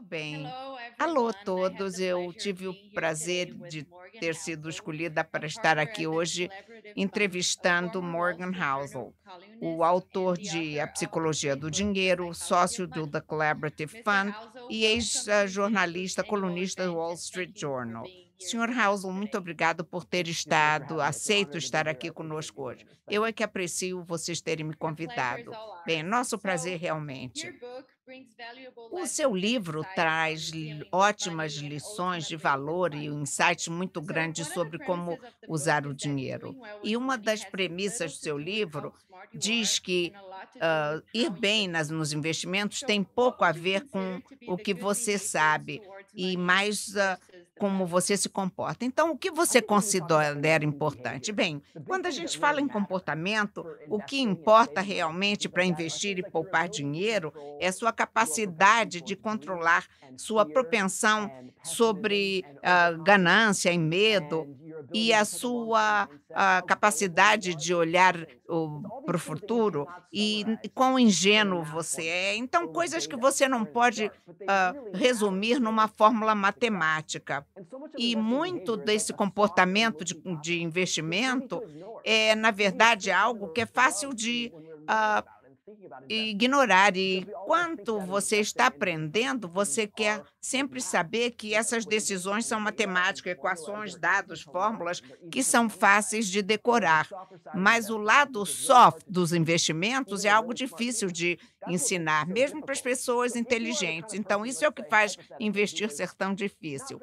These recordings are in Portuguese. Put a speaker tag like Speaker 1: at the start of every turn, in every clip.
Speaker 1: Muito bem. Alô a todos, eu tive o prazer de ter sido escolhida para estar aqui hoje entrevistando Morgan Housel, o autor de A Psicologia do Dinheiro, sócio do The Collaborative Fund e ex-jornalista colunista do Wall Street Journal. Senhor Housel, muito obrigado por ter estado, aceito estar aqui conosco hoje. Eu é que aprecio vocês terem me convidado. Bem, nosso prazer realmente. O seu livro traz ótimas lições de valor e um insight muito grande sobre como usar o dinheiro. E uma das premissas do seu livro diz que uh, ir bem nas, nos investimentos tem pouco a ver com o que você sabe, e mais uh, como você se comporta. Então, o que você considera é importante? Bem, quando a gente é fala em comportamento, o que importa realmente para investir e poupar dinheiro é sua capacidade de controlar sua propensão sobre uh, ganância e medo e a sua a capacidade de olhar para o futuro e quão ingênuo você é. Então, coisas que você não pode uh, resumir numa fórmula matemática. E muito desse comportamento de, de investimento é, na verdade, algo que é fácil de. Uh, e ignorar. E quanto você está aprendendo, você quer sempre saber que essas decisões são matemática, equações, dados, fórmulas que são fáceis de decorar. Mas o lado soft dos investimentos é algo difícil de ensinar, mesmo para as pessoas inteligentes. Então, isso é o que faz investir ser tão difícil.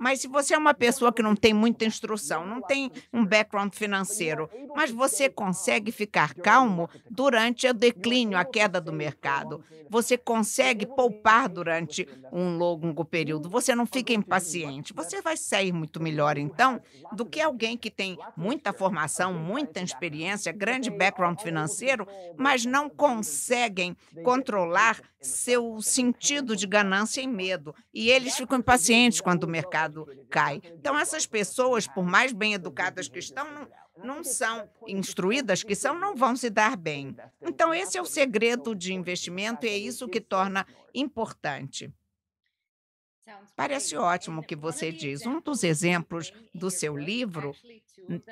Speaker 1: Mas se você é uma pessoa que não tem muita instrução, não tem um background financeiro, mas você consegue ficar calmo durante o declínio, a queda do mercado. Você consegue poupar durante um longo período. Você não fica impaciente. Você vai sair muito melhor, então, do que alguém que tem muita formação, muita experiência, grande background financeiro, mas não conseguem controlar seu sentido de ganância e medo, e eles ficam impacientes quando o mercado cai. Então, essas pessoas, por mais bem educadas que estão, não, não são instruídas, que são, não vão se dar bem. Então, esse é o segredo de investimento e é isso que torna importante. Parece ótimo o que você diz. Um dos exemplos do seu livro,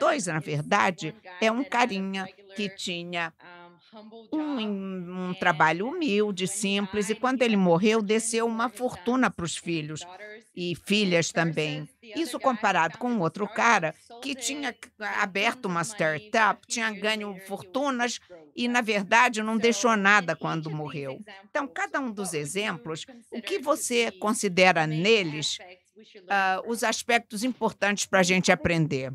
Speaker 1: dois na verdade, é um carinha que tinha um, um eh, trabalho eh, humilde, simples, e quando ele morreu, desceu uma uh, fortuna para os filhos e filhas também. Isso comparado com outro cara que tinha aberto uma startup, tinha ganho fortunas e, na verdade, não deixou nada quando morreu. Então, cada um dos exemplos, o que você considera neles Uh, os aspectos importantes para a gente aprender.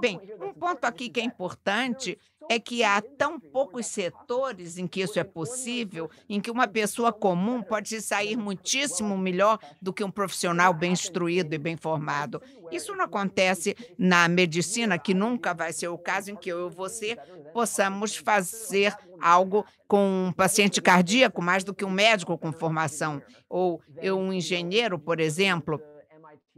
Speaker 1: Bem, um ponto aqui que é importante é que há tão poucos setores em que isso é possível, em que uma pessoa comum pode se sair muitíssimo melhor do que um profissional bem instruído e bem formado. Isso não acontece na medicina, que nunca vai ser o caso em que eu e você possamos fazer algo com um paciente cardíaco mais do que um médico com formação, ou eu, um engenheiro, por exemplo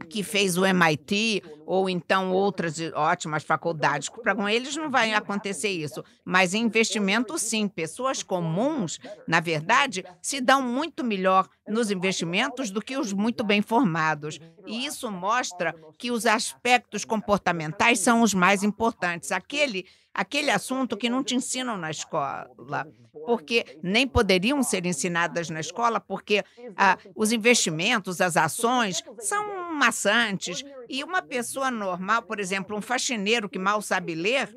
Speaker 1: que fez o MIT ou então outras ótimas faculdades. Para eles não vai acontecer isso, mas investimento sim. Pessoas comuns, na verdade, se dão muito melhor nos investimentos do que os muito bem formados. E isso mostra que os aspectos comportamentais são os mais importantes. Aquele aquele assunto que não te ensinam na escola, porque nem poderiam ser ensinadas na escola, porque ah, os investimentos, as ações, são maçantes. E uma pessoa normal, por exemplo, um faxineiro que mal sabe ler,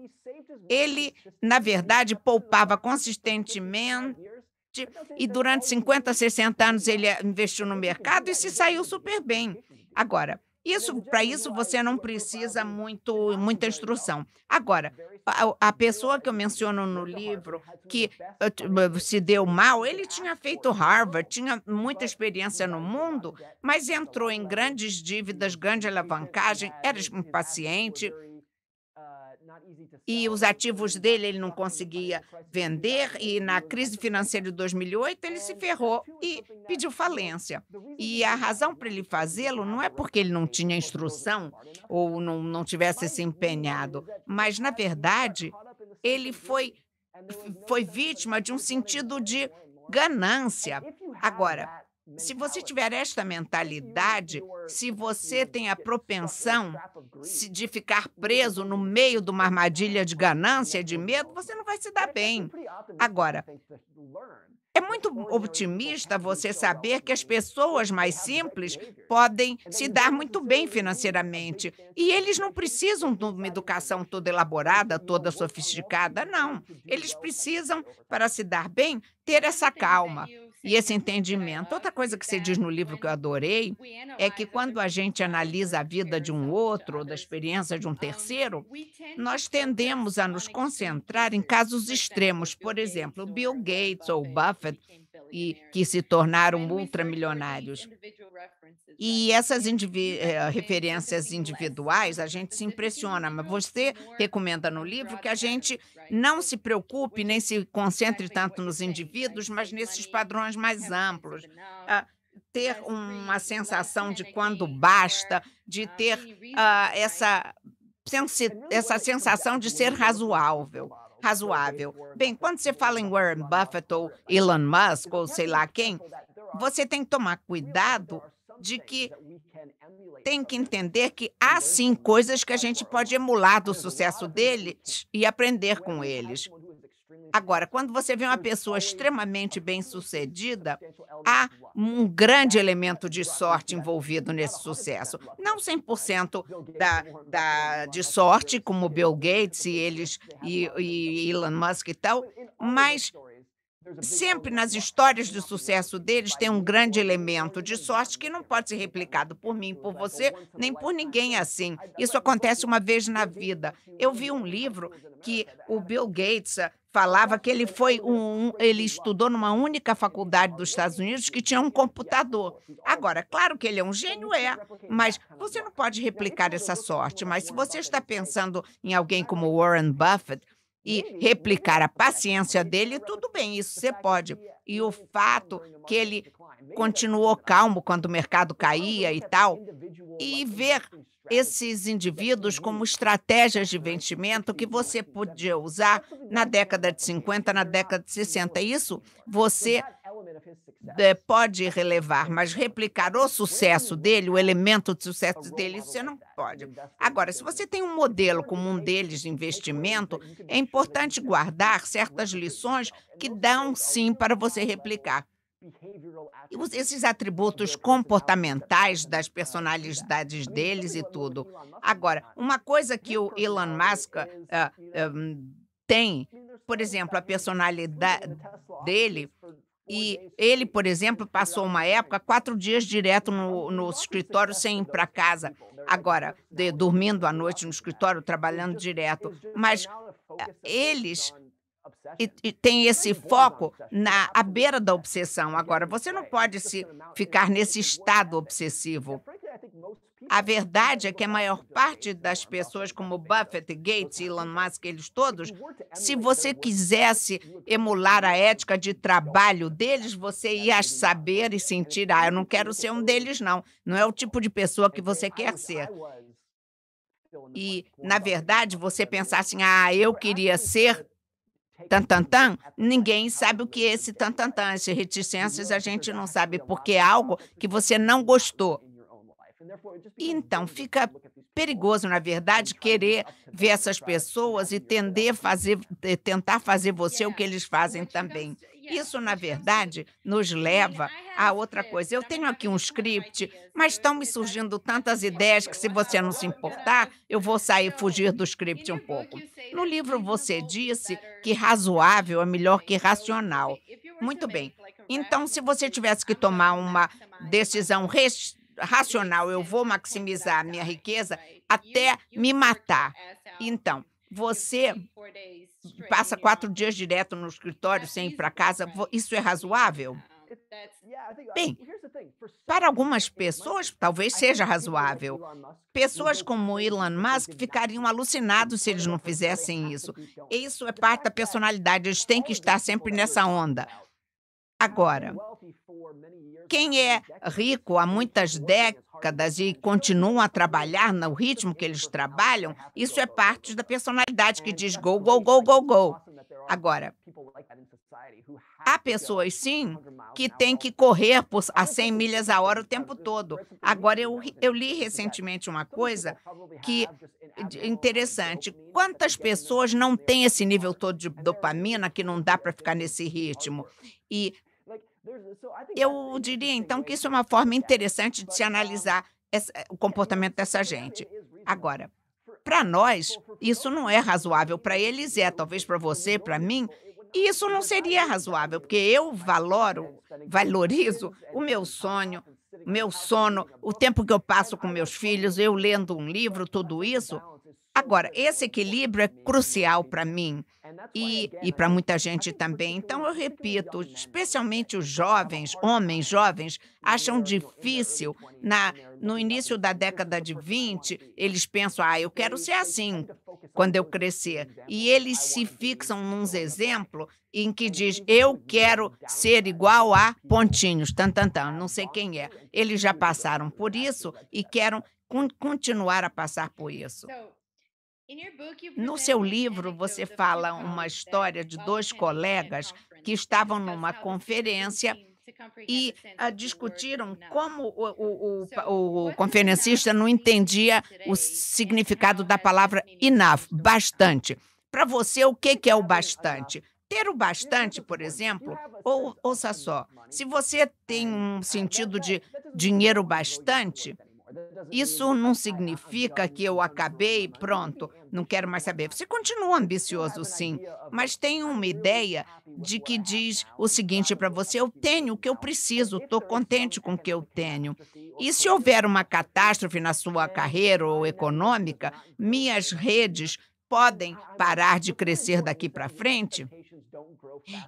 Speaker 1: ele, na verdade, poupava consistentemente e durante 50, 60 anos ele investiu no mercado e se saiu super bem. Agora, isso, para isso você não precisa muito, muita é instrução. Agora, a, a, né? pessoa que eu menciono no livro que eh, né? eh, se deu mal, ele tinha feito Harvard, tinha muita experiência no mundo, mas entrou em grandes dívidas, grande alavancagem, era impaciente e os ativos dele ele não conseguia vender, e na crise financeira de 2008 ele se ferrou e pediu falência. E a razão para ele fazê-lo não é porque ele não tinha instrução ou não, não tivesse se empenhado, mas, na verdade, ele foi, foi vítima de um sentido de ganância. Agora, se você tiver esta mentalidade, se você tem a propensão de ficar preso no meio de uma armadilha de ganância e de medo, você não vai se dar bem. Agora, é muito otimista você saber que as pessoas mais simples podem se dar muito bem financeiramente. E eles não precisam de uma educação toda elaborada, toda sofisticada, não. Eles precisam, para se dar bem, ter essa calma e esse entendimento. Outra coisa que você diz no livro que eu adorei é que quando a gente analisa a vida de um outro ou da experiência de um terceiro, nós tendemos a nos concentrar em casos extremos. Por exemplo, Bill Gates ou Buffett e que se tornaram ultramilionários. E essas indivi eh, referências individuais a gente se impressiona, mas você recomenda no livro que a gente não se preocupe nem se concentre tanto nos indivíduos, mas nesses padrões mais amplos. Ah, ter uma sensação de quando basta, de uh, ter ah, essa, essa sensação de ser razoável razoável. Bem, quando você fala em Warren Buffett ou Elon Musk ou sei lá quem, você tem que tomar cuidado de que tem que entender que há sim coisas que a gente pode emular do sucesso deles e aprender com eles. Agora, quando você vê uma pessoa é extremamente bem-sucedida, é há um grande é elemento de sorte envolvido nesse sucesso. Não 100% da, da, de sorte, como Bill Gates e eles e, e Elon Musk e tal, mas Sempre nas histórias de sucesso deles tem um grande elemento de sorte que não pode ser replicado por mim, por você, nem por ninguém assim. Isso acontece uma vez na vida. Eu vi um livro que o Bill Gates ah, falava que ele foi um, ele estudou numa única faculdade dos Estados Unidos que tinha um computador. Agora, claro que ele é um gênio é, mas você não pode replicar essa sorte, mas se você está pensando em alguém como Warren Buffett, e replicar a paciência dele, tudo bem, isso você pode. E o fato que ele continuou calmo quando o mercado então, caía e tal, e assim, ver esses indivíduos como estratégias de né, investimento que você assim, podia então, usar na década de 50, na década de 60. Isso você é é, pode relevar, mas replicar o sucesso dele, o elemento de sucesso dele, você não pode. Agora, se você tem um modelo como um deles de investimento, é importante guardar certas lições que dão sim para você replicar. E esses atributos comportamentais das personalidades deles e tudo. Agora, uma coisa que o Elon Musk uh, ah, ah, um, tem, por exemplo, a personalidade dele e ele, por exemplo, passou uma época quatro dias direto no, no escritório sem ir para assim, casa. Agora, de, dormindo à noite no escritório, trabalhando direto. Mas eh, eles e, e, esse foco na à beira da obsessão. Agora, você não pode se ficar nesse estado obsessivo. A verdade é que a maior parte das pessoas, como Buffett, Gates, Elon Musk, eles todos, se você quisesse emular a ética de trabalho deles, você ia saber e sentir: ah, eu não quero ser um deles, não. Não é o tipo de pessoa que você quer ser. E, na verdade, você pensar assim: ah, eu queria ser tan, tan, tan, ninguém sabe o que é esse tan, tan, tan. Essas reticências a gente não sabe, porque é algo que você não gostou. Né, então né, fica é perigoso, na verdade, querer ver essas pessoas e tender fazer, eh, tentar fazer você o que eles fazem também. Isso, na verdade, nos leva a outra coisa. Eu tenho aqui um script, mas estão me surgindo tantas ideias que, se você não se importar, eu vou sair fugir do script um pouco. No livro, você disse que razoável é melhor que racional. Muito bem. Então, se você tivesse que tomar uma decisão res racional, eu vou maximizar a minha riqueza até me matar. Então, você passa quatro dias direto no escritório sem ir para casa, isso é razoável? Bem, para algumas pessoas talvez seja razoável. Pessoas como Elon Musk ficariam alucinados se eles não fizessem isso. Isso é parte da personalidade, eles têm que estar sempre nessa onda. Agora, quem é rico há muitas décadas e continua a trabalhar no ritmo que eles trabalham, isso é parte da personalidade que diz go, go, go, go, go. Agora, há pessoas, sim, que têm que correr por, a 100 milhas a hora o tempo todo. Agora, eu, eu li recentemente uma coisa que interessante. Quantas pessoas não têm esse nível todo de dopamina que não dá para ficar nesse ritmo? E eu diria então que isso é uma forma interessante de se analisar essa, eh, o comportamento dessa gente. Agora, para nós, isso não é razoável. Para eles é, talvez para você, para mim, e isso não seria razoável, porque eu valoro, valorizo o meu sonho, o meu sono, o tempo que eu passo com meus filhos, eu lendo um livro, tudo isso. Agora, esse equilíbrio é crucial para mim e, e para muita gente também. Então, eu repito, especialmente os jovens, homens jovens, acham difícil. Na, no início da década de 20, eles pensam, ah, eu quero ser assim quando eu crescer. E eles se fixam nos exemplos em que diz, eu quero ser igual a Pontinhos, tan, tan, tan, não sei quem é. Eles já passaram por isso e querem continuar a passar por isso. Então, no seu livro, você fala uma história de dois colegas que estavam numa conferência e discutiram como o, o, o, o, conferencista não entendia o significado da palavra enough, bastante. Para você, o que, que é o bastante? Ter o bastante, por exemplo, ou, ouça só, se você tem um uh, sentido de dinheiro bastante, isso não significa que eu acabei, pronto, não quero mais saber. Você continua ambicioso, sim, mas tem uma ideia de que diz o seguinte para você: eu tenho o que eu preciso, estou contente com o que eu tenho. E se houver uma catástrofe na sua carreira ou econômica, minhas redes podem parar de crescer daqui para frente.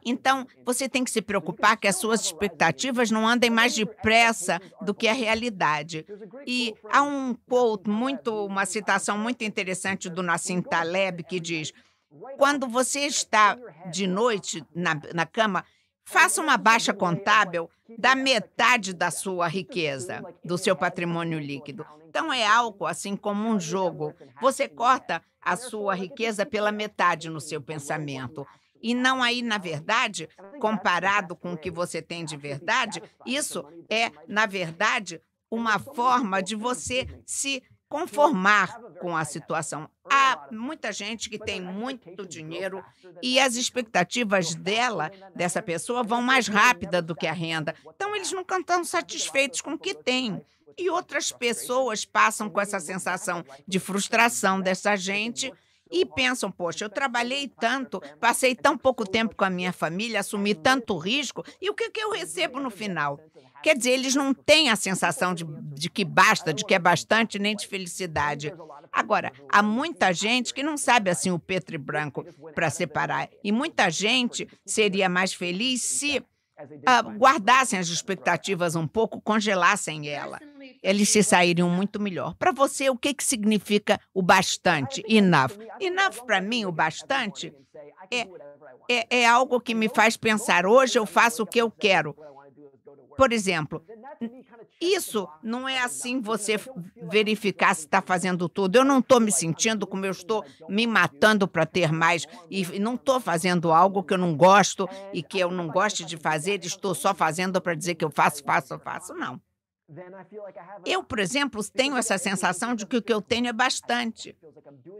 Speaker 1: Então, você tem que se preocupar que as suas expectativas não andem mais depressa do que a realidade. E há um quote muito, uma citação muito interessante do Nassim Taleb que diz: quando você está de noite na, na cama Faça uma baixa contábil da metade da sua riqueza, do seu patrimônio líquido. Então é algo assim como um jogo. Você corta a sua riqueza pela metade no seu pensamento. E não aí, na verdade, comparado com o que você tem de verdade, isso é, na verdade, uma forma de você se conformar com a situação. Há muita gente que tem muito dinheiro e as expectativas dela, dessa pessoa, vão mais rápida do que a renda. Então, eles nunca estão satisfeitos com o que têm. E outras pessoas passam com essa sensação de frustração dessa gente e pensam, poxa, eu trabalhei tanto, passei tão pouco tempo com a minha família, assumi tanto risco, e o que, que eu recebo no final? Quer dizer, eles não têm a sensação de, de que basta, de que é bastante, nem de felicidade. Agora, há muita gente que não sabe assim o preto e branco para separar, e muita gente seria mais feliz se uh, guardassem as expectativas um pouco, congelassem ela. Eles se sairiam né? muito melhor. Para você, o que, que significa o bastante? Enough. Enough, para mim, o tá bastante é, é, é algo que me faz pensar: hoje eu faço o que eu quero. Por exemplo, isso não é assim você verificar se está fazendo tudo. Eu não estou me sentindo como eu estou me matando para ter mais e não estou fazendo algo que eu não gosto e que eu não gosto de fazer, estou só fazendo para dizer que eu faço, faço, faço. Não. Eu, por exemplo, tenho essa sensação de que o que eu tenho é bastante,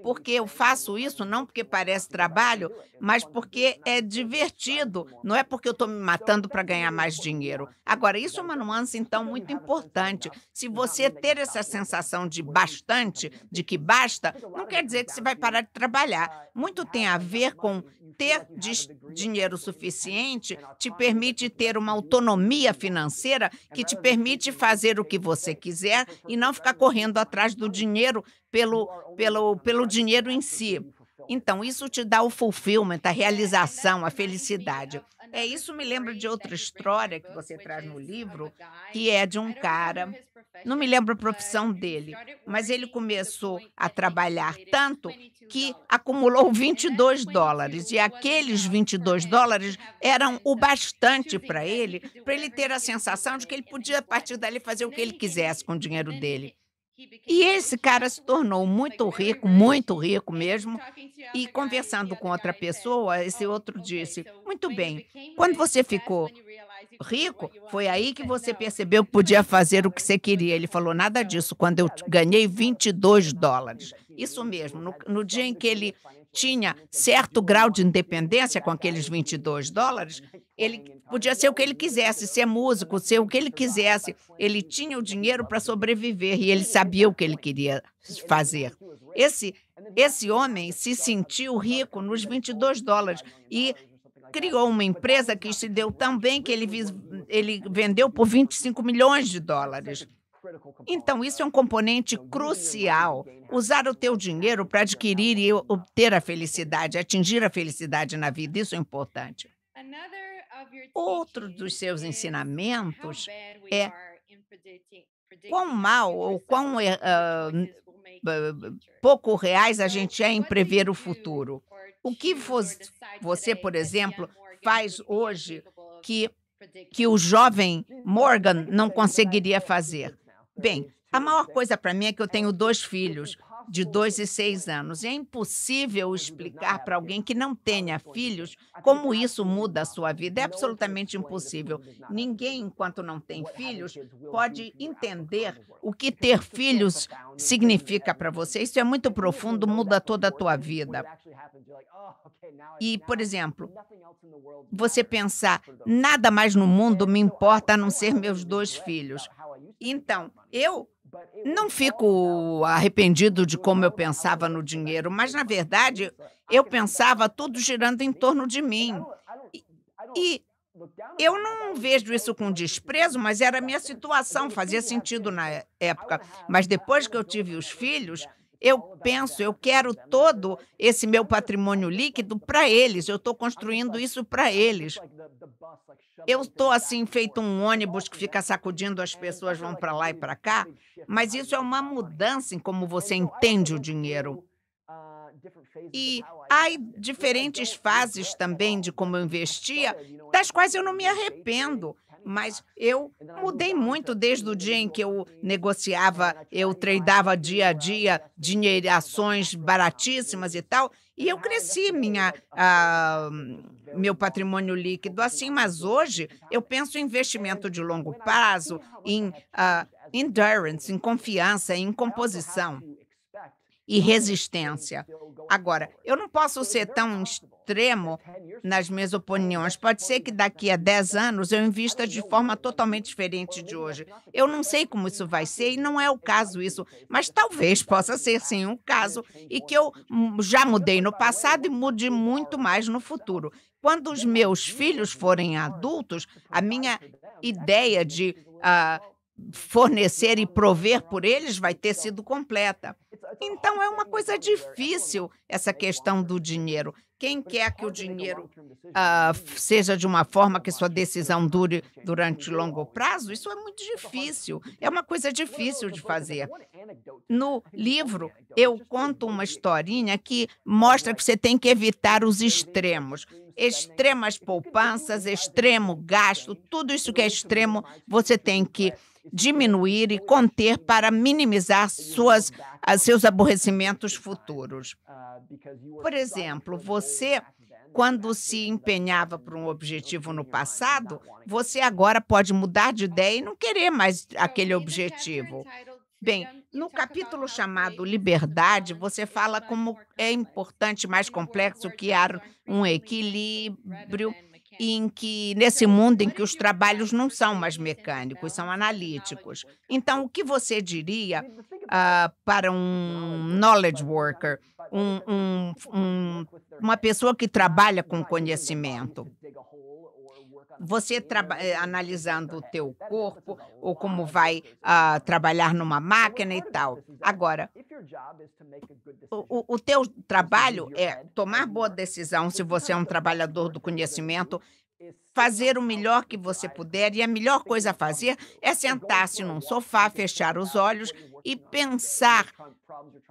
Speaker 1: porque eu faço isso não porque parece trabalho, mas porque é divertido, não é porque eu estou me matando para ganhar mais dinheiro. Agora, isso é uma nuance, então, muito importante. Se você ter essa sensação de bastante, de que basta, não quer dizer que você vai parar de trabalhar. Uh, muito tem a ver com ter dinheiro suficiente, te permite ter uma autonomia financeira que te permite fazer fazer o que você quiser e não ficar correndo atrás do dinheiro pelo, pelo, pelo dinheiro em si. Então, então, isso te dá o fulfillment, a realização, a felicidade. É isso me lembra de outra história que você traz no livro, que é de um cara, não me lembro a profissão dele, mas ele começou a trabalhar tanto que acumulou 22 dólares e aqueles 22 dólares eram o bastante para ele, para ele ter a sensação de que ele podia a partir dali fazer o que ele quisesse com o dinheiro dele. E esse cara se tornou muito rico, muito rico mesmo. E conversando com outra pessoa, esse outro disse: Muito bem, quando você ficou rico, foi aí que você percebeu que podia fazer o que você queria. Ele falou: Nada disso, quando eu ganhei 22 dólares. Isso mesmo, no, no dia em que ele tinha certo grau de independência com aqueles 22 dólares, ele Podia ser o que ele quisesse, ser músico, ser o que ele quisesse. Ele tinha o dinheiro para sobreviver e ele sabia o que ele queria fazer. Esse, esse homem se sentiu rico nos 22 dólares e criou uma empresa que se deu tão bem que ele, ele vendeu por 25 milhões de dólares. Então, isso é um componente crucial. Usar o teu dinheiro para adquirir e obter a felicidade, atingir a felicidade na vida, isso é importante. Outro dos seus é ensinamentos é quão mal ou quão uh, pouco reais a gente é em prever o futuro. O que você, por exemplo, faz hoje que, que o jovem Morgan não conseguiria fazer? Bem, a maior coisa para mim é que eu tenho dois filhos de 2 e 6 anos. É impossível explicar para alguém que não tenha filhos como isso muda a sua vida. É absolutamente impossível. Ninguém, enquanto não tem filhos, pode entender o que ter filhos significa para você. Isso é muito profundo, muda toda a tua vida. Oh, e, por exemplo, você pensar, nada mais no mundo me importa a não ser meus dois filhos. Então, eu não fico arrependido de como eu pensava no dinheiro, mas na verdade eu pensava tudo girando em torno de mim. E, e eu não vejo isso com desprezo, mas era a minha situação, fazia sentido na época. Mas depois que eu tive os filhos, eu penso, eu quero todo esse meu patrimônio é líquido para eles. Eu estou construindo isso para eles. Eu estou assim feito um ônibus oh, que fica sacudindo as pessoas vão para lá e para cá. Mas isso é uma mudança em como você entende o dinheiro. Uh, e há diferentes fases também de como eu investia, das quais eu não me arrependo mas eu mudei muito desde o dia em que eu negociava, eu tradeava dia a dia, dinheiro, ações baratíssimas e tal, e eu cresci minha, ah, meu patrimônio líquido assim, mas hoje eu penso em investimento de longo prazo, em ah, endurance, em confiança, em composição e resistência. Agora, eu não posso ser tão extremo nas minhas opiniões. Pode ser que daqui a 10 anos eu invista de forma totalmente tipo diferente de hoje. Eu não sei como isso vai ser e não é o caso isso, mas talvez possa ser sim um caso e que eu já mudei no é passado e mude muito mais no tá futuro. É Quando os meus tá filhos é forem adultos, tá a minha ideia de uh, fornecer e prover por eles vai ter sido completa. Então é uma coisa difícil essa questão do dinheiro. Quem quer que o dinheiro uh, seja de uma forma que sua decisão dure durante longo prazo, isso é muito difícil. É uma coisa difícil de fazer. No livro, eu conto uma historinha que mostra que você tem que evitar os extremos. Extremas poupanças, extremo gasto, tudo isso que é extremo, você tem que diminuir e conter para minimizar suas, seus aborrecimentos futuros. Por exemplo, você quando se empenhava por um objetivo no passado, você agora pode mudar de ideia e não querer mais aquele objetivo. Bem, no capítulo chamado Liberdade, você fala como é importante, mais complexo, criar um equilíbrio em que então, nesse mundo em que os trabalhos não são mais mecânicos, são analíticos. Então, o que você diria uh, para um knowledge worker, um, um, um, uma pessoa que trabalha com conhecimento? Você eh, analisando o teu corpo ou como vai uh, trabalhar numa máquina e tal. Agora, o, o teu trabalho é tomar boa decisão se você é um trabalhador do conhecimento, fazer o melhor que você puder e a melhor coisa a fazer é sentar-se num sofá, fechar os olhos e pensar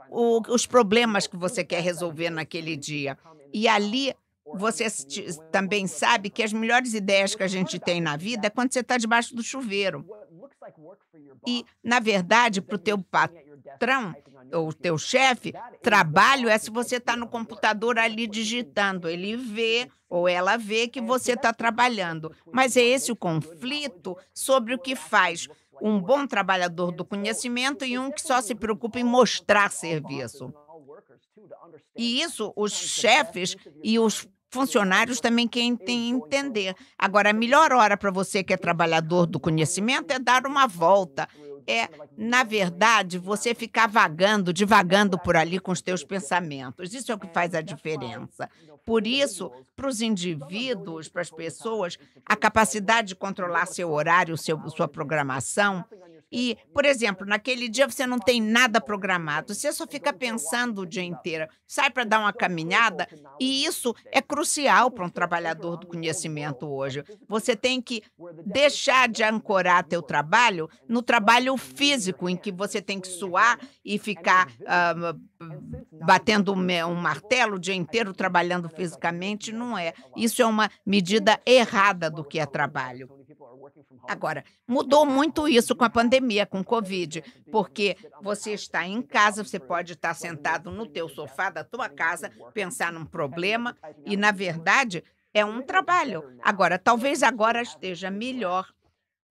Speaker 1: o, os problemas que você quer resolver naquele dia. E ali você também sabe que as melhores ideias que a gente tem na vida é quando você está debaixo do chuveiro. E, na verdade, para o teu patrão, o teu chefe, trabalho é se você está no computador ali digitando. Ele vê ou ela vê que é, você está trabalhando. Mas é esse o conflito sobre o que faz um bom trabalhador do conhecimento e um que só se preocupa em mostrar serviço. E isso os chefes e os funcionários também querem entender. Agora, a melhor hora para você que é trabalhador do conhecimento é dar uma volta é, na né? verdade, você ficar vagando, divagando por ali com os teus pensamentos. Isso é o que é, faz a é diferença. É por isso, para os indivíduos, para as pessoas, a capacidade de controlar seu horário, seu, sua programação, e, por exemplo, naquele dia você não tem nada programado, você só fica pensando o dia inteiro, sai para dar uma caminhada, e isso é crucial para um trabalhador do conhecimento hoje. Você tem que deixar de ancorar teu trabalho no trabalho físico, em que você tem que suar e ficar uh, batendo um martelo o dia inteiro trabalhando fisicamente, não é. Isso é uma medida errada do que é trabalho. Agora, mudou muito isso com a pandemia, com o Covid, porque você está em casa, você pode estar sentado no teu sofá da tua casa, pensar num problema e, na verdade, é um trabalho. Agora, talvez agora esteja melhor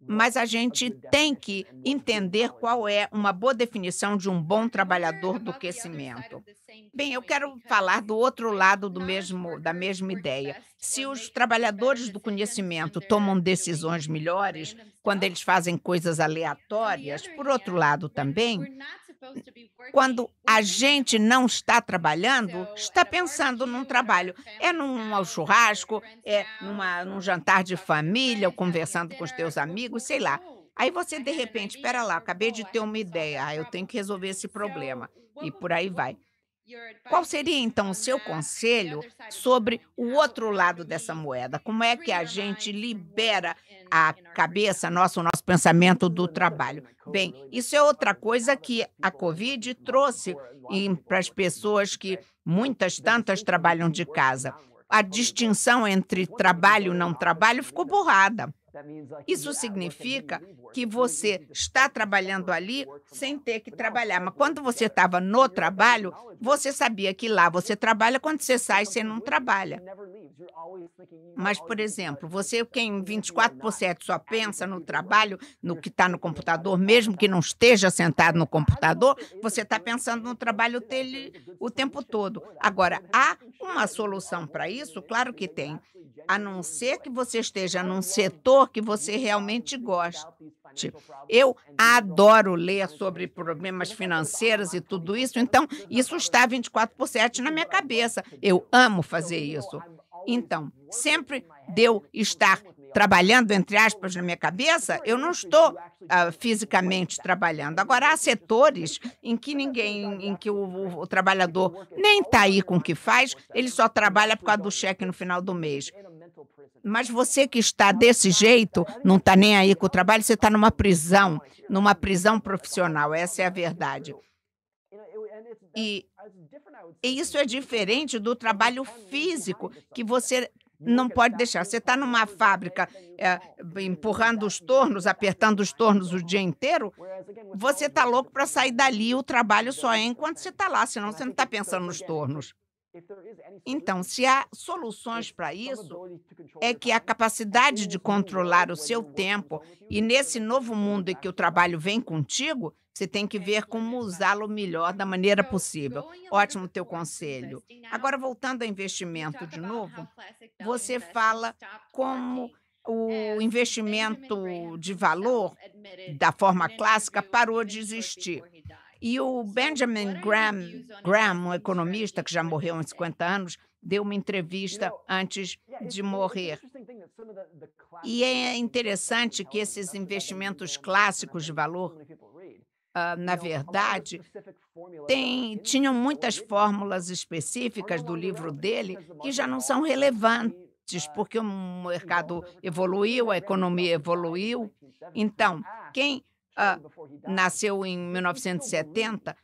Speaker 1: mas a gente tem que entender qual é uma boa definição de um bom trabalhador do conhecimento. Bem, eu quero falar do outro lado do mesmo da mesma ideia. Se os trabalhadores do conhecimento tomam decisões melhores quando eles fazem coisas aleatórias, por outro lado também, quando a gente não está trabalhando, está pensando num trabalho. É num churrasco, é numa, num jantar de família, ou conversando com os teus amigos, sei lá. Aí você, de repente, espera lá, acabei de ter uma ideia, ah, eu tenho que resolver esse problema. E por aí vai. Qual seria então o seu conselho sobre o outro lado dessa moeda? Como é que a gente libera a cabeça nossa, o nosso pensamento do trabalho? Bem, isso é outra coisa que a Covid trouxe para as pessoas que muitas, tantas trabalham de casa. A distinção entre trabalho e não trabalho ficou borrada. Isso significa que você está trabalhando ali sem ter que trabalhar. Mas quando você estava no trabalho, você sabia que lá você trabalha, quando você sai, você não trabalha. Mas, por exemplo, você, quem 24 por 7 só pensa no trabalho, no que está no computador, mesmo que não esteja sentado no computador, você está pensando no trabalho dele o tempo todo. Agora, há uma solução para isso? Claro que tem. A não ser que você esteja num setor que você realmente gosta forte. Eu é adoro ler sobre problemas financeiros e tudo isso, então isso está 24 por 7 na minha cabeça. Eu tipo amo fazer isso. Então, sempre é deu estar é trabalhando, entre aspas, na minha cabeça, eu não estou uh, fisicamente trabalhando. Né? Agora, há setores em que tipo ninguém, em que o, né? o, o trabalhador nem está aí com o que faz, ele só trabalha por causa do cheque no né? final do mês. Mas você que está desse jeito, não está nem aí com o trabalho, você está numa prisão, numa prisão profissional, essa é a verdade. E, e isso é diferente do trabalho físico, que você não pode deixar. Você está numa fábrica é, empurrando os tornos, apertando os tornos o dia inteiro, você está louco para sair dali. O trabalho só é enquanto você está lá, senão você não está pensando nos tornos. Então, se há soluções para isso, é que a capacidade de controlar o seu tempo, e nesse novo mundo em que o trabalho vem contigo, você tem que ver como usá-lo melhor da maneira possível. Ótimo teu conselho. Agora, voltando ao investimento de novo, você fala como o investimento de valor, da forma clássica, parou de existir. E o Benjamin Graham, Graham, um economista que já morreu há 50 anos, deu uma entrevista antes de morrer. E é interessante que esses investimentos clássicos de valor, uh, na verdade, tem, tinham muitas fórmulas específicas do livro dele que já não são relevantes porque o mercado evoluiu, a economia evoluiu. Então, quem uh, nasceu em 1970,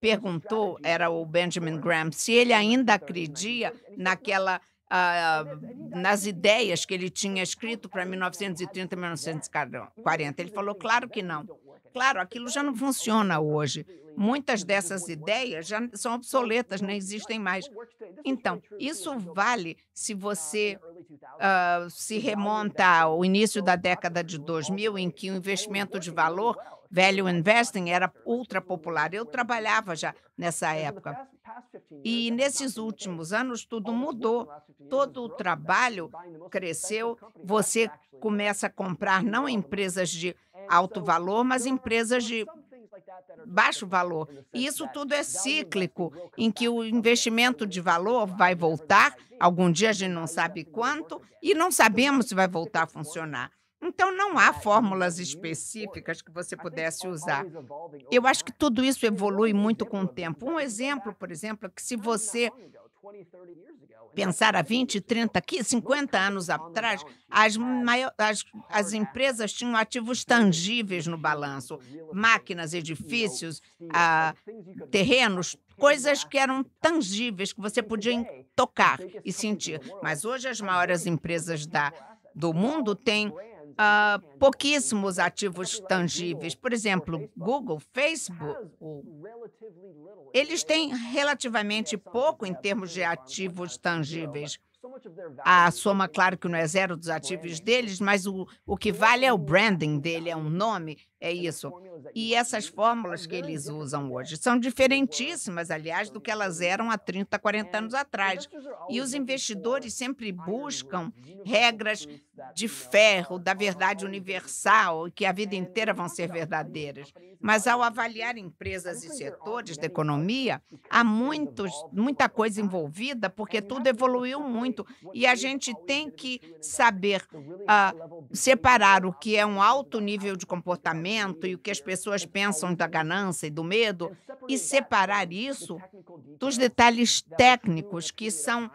Speaker 1: perguntou, era o Benjamin Graham, se ele ainda acredita naquela uh, nas ideias que ele tinha escrito para 1930, 1940. Ele falou, claro que não. Claro, aquilo já não funciona hoje. Muitas dessas ideias já são obsoletas, não existem mais. Então, isso vale se você ah, né? se remonta ao início da década de 2000, em que o então, investimento de valor, value assim, né? investing, era ultra tipo popular. Eu trabalhava já nessa época. E né? nesses últimos anos, tudo mudou. Todo o trabalho cresceu. Você começa a comprar não empresas de alto valor, mas empresas de baixo valor. E isso tudo é cíclico, em que o investimento de valor vai voltar, algum dia a gente não sabe quanto, e não sabemos se vai voltar a funcionar. Então, não há fórmulas específicas que você pudesse usar. Eu acho que tudo isso evolui muito com o tempo. Um exemplo, por exemplo, é que se você pensar há 20, 30, 50 anos atrás, as, as, as empresas tinham ativos tangíveis no balanço: máquinas, edifícios, ah, terrenos, coisas que eram tangíveis, que você podia tocar e sentir. Mas hoje as maiores empresas da, do mundo têm uh, pouquíssimos ativos tangíveis. Por exemplo, Google, Facebook, eles têm relativamente pouco em termos de ativos tangíveis. A soma, claro que não é zero dos ativos deles, mas o, o que vale é o branding dele, é um nome é isso. E essas fórmulas que eles né, usam hoje é são diferentíssimas, aliás, do que elas eram há 30, 40 é, anos atrás. E os investidores sempre buscam regras de né, ferro, da verdade universal, que a vida é, inteira vão ser verdadeiras. Mas ao avaliar empresas e setores da economia, há muitos, muita coisa envolvida, porque tudo evoluiu muito. E a gente tem que saber uh, separar o que é um alto nível de comportamento pensamento e o que as pessoas pensam da ganância e do medo e separar isso dos detalhes técnicos que são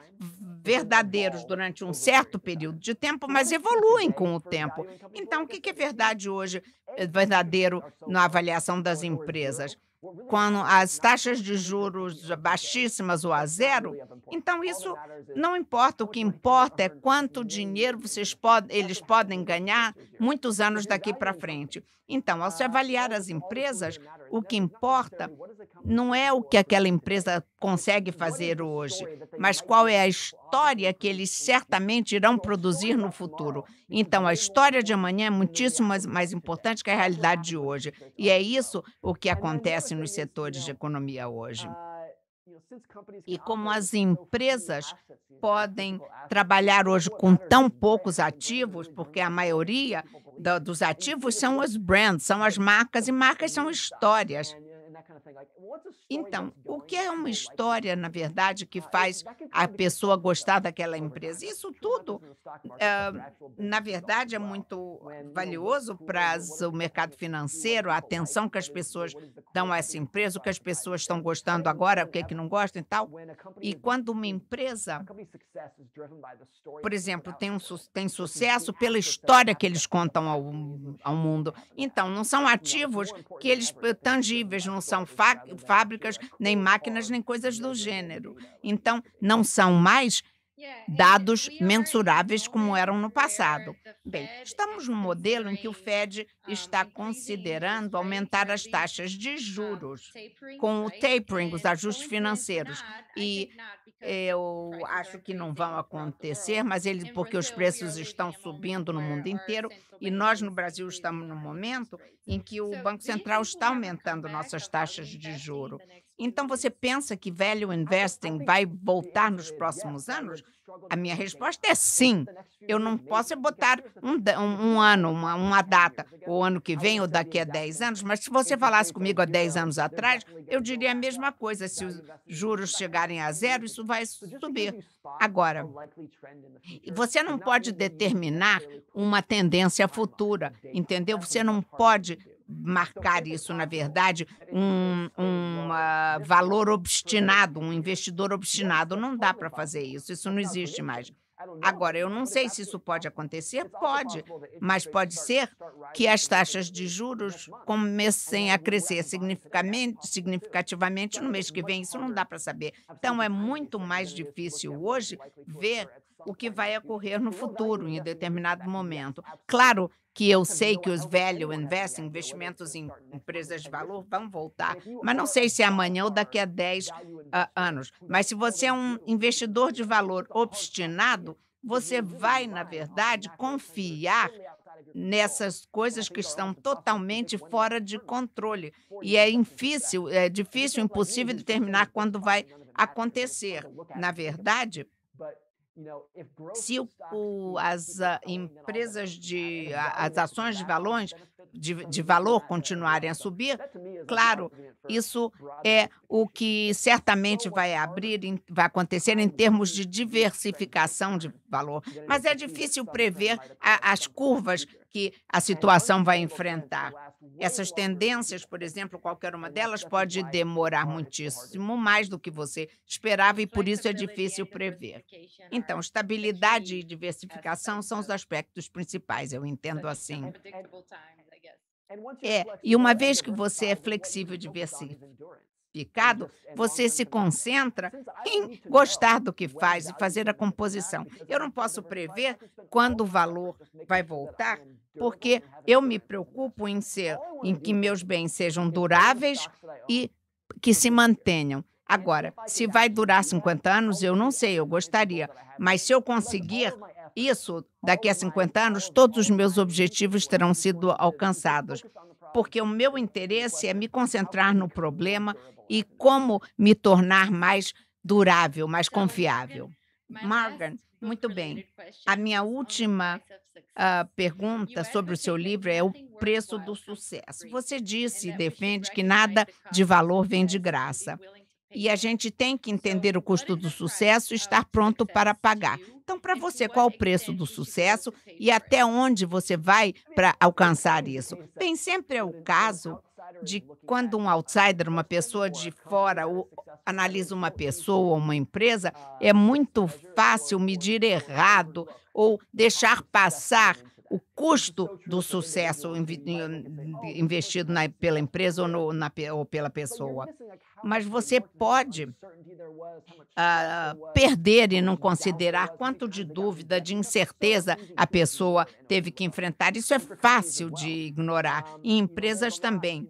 Speaker 1: verdadeiros durante um certo período de tempo, mas evoluem com o tempo. Então, o que é verdade hoje, é verdadeiro na avaliação das empresas? quando as taxas de juros baixíssimas ou a zero, então isso não importa. O que importa é quanto dinheiro vocês pod eles podem ganhar muitos anos daqui para frente. Então, ao se avaliar as empresas, o que importa não é o que aquela empresa consegue fazer hoje, mas qual é a história que eles certamente irão produzir no futuro. Então, a história de amanhã é muitíssimo mais, mais importante que a realidade de hoje. E é isso o que acontece nos setores de economia hoje. E como as empresas podem trabalhar hoje com tão poucos ativos, porque a maioria dos ativos são os brands, são as marcas, e marcas são histórias. Então, o que é uma história, na verdade, que ah, faz a pessoa gostar daquela empresa? Isso tudo, é, na verdade, é muito valioso para o mercado financeiro, a atenção que as pessoas dão a essa empresa, o que as pessoas estão gostando agora, o que, é que não gostam e tal. E quando uma empresa, por exemplo, tem, um, tem sucesso pela história que eles contam ao, ao mundo, então, não são ativos que eles tangíveis, não são então, fábricas, nem máquinas, é nem coisas do né? gênero. Então, não são mais dados mensuráveis como eram no passado. Bem, estamos num modelo em que o Fed está considerando aumentar as taxas de juros com o tapering, os ajustes financeiros. E eu acho que não vão acontecer, mas ele, porque os preços estão subindo no mundo inteiro e nós no Brasil estamos num momento em que o Banco Central está aumentando nossas taxas de juro. Então você pensa que value ah, investing vai voltar nos próximos anos? A minha resposta é sim. Eu não posso botar um, um, um ano, uma, uma data, o ano que vem, ou daqui a 10 anos, mas se você falasse comigo há 10 anos atrás, eu diria a mesma coisa. Se os juros chegarem a zero, isso vai subir. Agora, você não pode determinar uma tendência futura, entendeu? Você não pode marcar então, isso, na verdade, um, um uh, valor obstinado, um investidor obstinado. É não dá para fazer isso, isso não então, existe mais. Agora, eu não sei se isso pode acontecer, pode, mas pode ser que as taxas de juros comecem a crescer significativamente no mês que vem, isso não dá para saber. Então, é muito mais difícil hoje ver o que vai ocorrer no futuro, em determinado momento. Claro que eu sei que os velhos investem né, investimentos em empresas de valor vão voltar, mas não sei se é amanhã ou daqui a 10 uh, ah, anos. Mas se você é um investidor de valor obstinado, você vai, na verdade, confiar é nessas é coisas que estão totalmente fora de controle. E é, assim, é difícil, é difícil, impossível determinar quando vai acontecer. Na verdade, se as ah, empresas de as ações de valores de, de valor continuarem a subir, claro, isso é o que certamente vai abrir, vai acontecer em termos de diversificação de valor. Mas é difícil prever a, as curvas que a situação vai enfrentar. Essas tendências, por exemplo, qualquer uma delas pode demorar muitíssimo mais do que você esperava e por isso é difícil prever. Então, estabilidade e diversificação são os aspectos principais, eu entendo assim. É, e uma vez que você é flexível, diversificado, você se concentra em gostar do que faz e fazer a composição. Eu não posso prever quando o valor vai voltar, porque eu me preocupo em ser, em que meus bens sejam duráveis e que se mantenham. Agora, se vai durar 50 anos, eu não sei, eu gostaria. Mas se eu conseguir isso, daqui a 50 anos, todos os meus objetivos terão sido alcançados. Porque o meu interesse é me concentrar no problema e como me tornar mais durável, mais confiável. Morgan, muito bem. A minha última uh, pergunta sobre o seu livro é o preço do sucesso. Você disse e defende que nada de valor vem de graça. E a gente tem que então, entender o custo do sucesso e então, estar pronto para então, pagar. Então, para você, qual o preço do sucesso e até onde você vai para alcançar isso? Bem, sempre é o caso de quando um outsider, uma pessoa de fora, analisa uma pessoa ou uma empresa, ah, é muito fácil medir errado ou deixar assim passar o custo do sucesso investido na, pela empresa ou, no, na, ou, pela pessoa. Mas você pode uh, perder e não considerar quanto de dúvida, de incerteza a pessoa teve que enfrentar. Isso é fácil de ignorar, Em empresas também.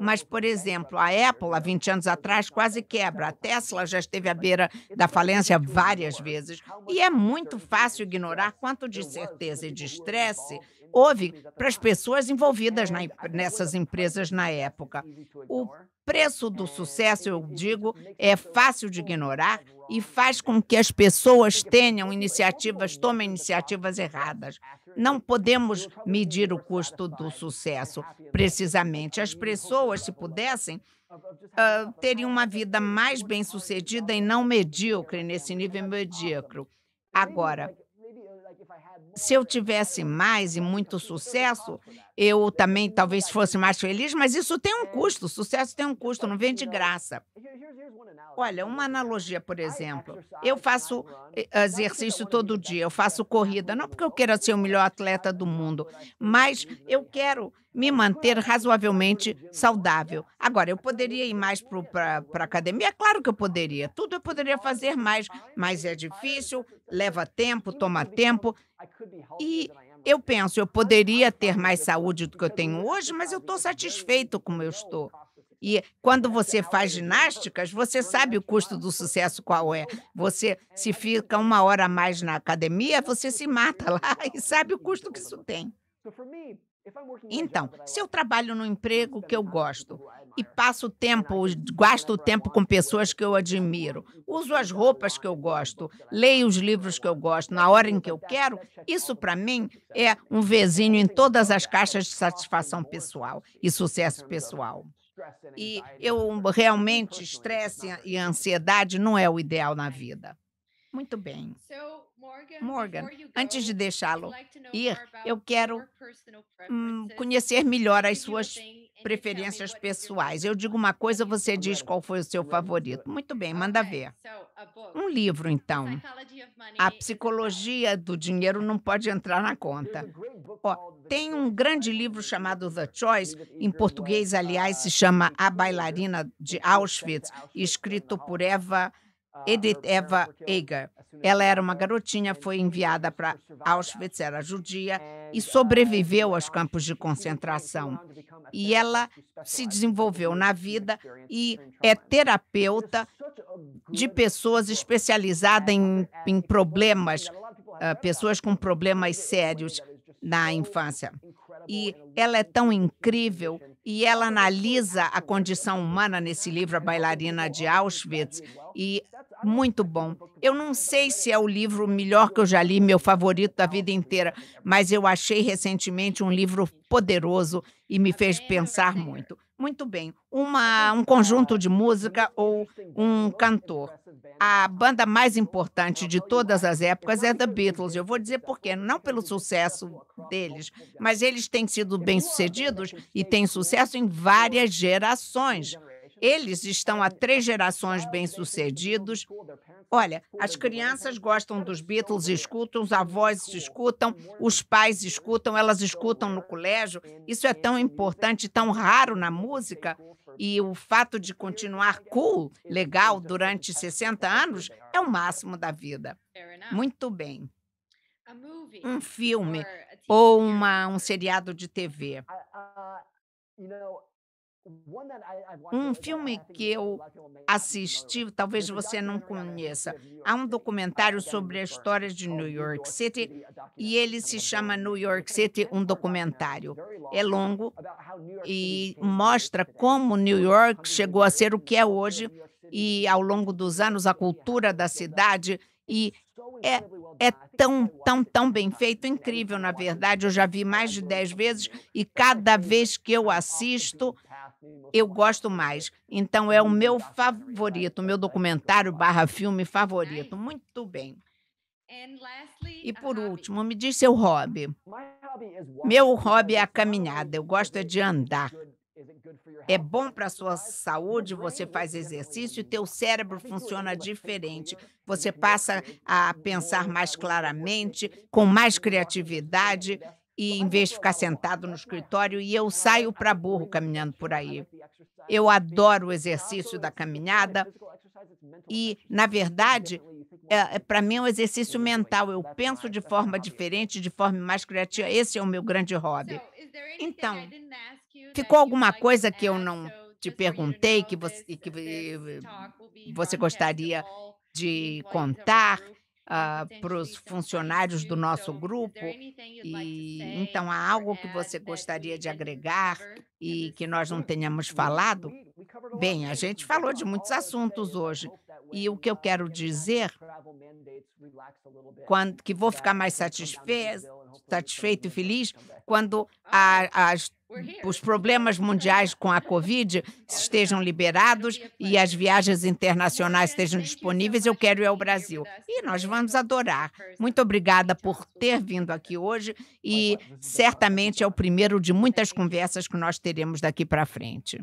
Speaker 1: Mas, por né? exemplo, a Apple, há 20 anos atrás, quase quebra. A Tesla já esteve à beira da falência várias vezes. E é muito fácil ignorar quanto de certeza e de estresse houve para as pessoas envolvidas na, nessas empresas na época. O preço do sucesso, eu digo, é fácil de ignorar e faz com que as pessoas tenham iniciativas, tomem iniciativas erradas. Não podemos medir o custo do sucesso, precisamente. As pessoas, se pudessem, uh, ah, teriam uma vida mais bem-sucedida e não medíocre, nesse nível medíocre. Agora, se eu tivesse mais e muito sucesso, eu também talvez fosse mais feliz, mas isso tem um custo, o sucesso tem um custo, não vem de graça. Olha, uma analogia, por exemplo, eu faço eh, exercício todo dia, eu faço corrida, não porque eu queira ser o melhor atleta do mundo, mas eu quero me manter razoavelmente saudável. Agora, eu poderia ir mais para a academia? É claro que eu poderia, tudo eu poderia fazer mais, mas é difícil, leva tempo, toma tempo, e eu penso, eu poderia ter mais saúde do que eu tenho hoje, mas eu estou satisfeito como eu estou. E quando você faz ginásticas, você sabe o custo do sucesso qual é. Você se fica uma hora a mais na academia, você se mata lá e sabe o custo que isso tem. Então, se eu trabalho no emprego que eu gosto, e passo o tempo, gasto o tempo com pessoas que eu admiro, uso as roupas que eu gosto, leio os livros que eu gosto na hora em que eu quero, isso para mim é um vizinho em todas as caixas de satisfação pessoal e sucesso pessoal. E eu realmente estresse e ansiedade não é o ideal na vida. Muito bem. Morgan, antes de deixá-lo ir, eu quero hum, conhecer melhor as suas é preferências pessoais. Eu digo uma coisa, você diz qual foi o seu favorito. Muito bem, manda é, ver. Um livro, então. A psicologia do dinheiro não pode entrar na conta. Ó, tem um grande livro chamado The Choice, em português, aliás, se chama A Bailarina de Auschwitz, escrito por Eva. Ah, Edith Eva Eiger. Assim ela era uma é, garotinha, foi enviada para né? Auschwitz, era judia é, e então, sobreviveu aos então, campos de concentração. E ela se desenvolveu na vida e é terapeuta de pessoas especializadas em, em problemas, pessoas com problemas sérios na infância. E ela é tão incrível e ela analisa a condição humana nesse livro, A Bailarina de Auschwitz, e muito bom. Eu não sei se é o livro melhor que eu já li, meu favorito da vida inteira, mas eu achei recentemente um livro poderoso e me fez pensar muito. Muito bem, uma, um conjunto de música ou um cantor. A banda mais importante de todas as épocas é The Beatles. Eu vou dizer por quê, não pelo sucesso deles, mas eles têm sido bem-sucedidos e têm sucesso em várias gerações. Eles estão há três gerações bem-sucedidos. Olha, as crianças gostam dos Beatles, escutam, os avós escutam, os pais escutam, elas escutam no colégio. Isso é tão importante, tão raro na música. E o fato de continuar cool, legal, durante 60 anos é o máximo da vida. Muito bem. Um filme ou uma, um seriado de TV. Um filme que eu assisti, talvez você não conheça, há um documentário sobre a história de New York City e ele se chama New York City um documentário. É longo e mostra como New York chegou a ser o que é hoje e ao longo dos anos a cultura da cidade e é é tão, tão, tão bem feito, incrível, na verdade. Eu já vi mais de dez vezes e cada vez que eu assisto, eu gosto mais. Então, é o meu favorito, o meu documentário barra filme favorito. Muito bem. E por último, me diz seu hobby. Meu hobby é a caminhada, eu gosto é de andar. É bom para a sua saúde, você faz exercício e teu cérebro funciona diferente. Você passa a pensar mais claramente, com mais criatividade e em vez de ficar sentado no escritório, e eu saio para burro caminhando por aí. Eu adoro o exercício da caminhada e, na verdade, é, é para mim é um exercício mental. Eu penso de forma diferente, de forma mais criativa. Esse é o meu grande hobby. Então, Ficou alguma coisa que eu não te perguntei que você, que eh, você gostaria de contar uh, para os funcionários do nosso grupo? E, então, há algo que você gostaria de agregar e que nós não tenhamos falado? Bem, a gente falou de muitos assuntos hoje. E o que eu quero dizer, quando, que vou ficar mais satisfeita, satisfeito tá e feliz quando ah, a, é. as os problemas mundiais com a Covid é estejam liberados e as viagens internacionais estejam disponíveis, eu quero ir ao Brasil. E nós vamos adorar. Muito obrigada por ter vindo aqui hoje e certamente é o primeiro de muitas conversas que nós teremos daqui para frente.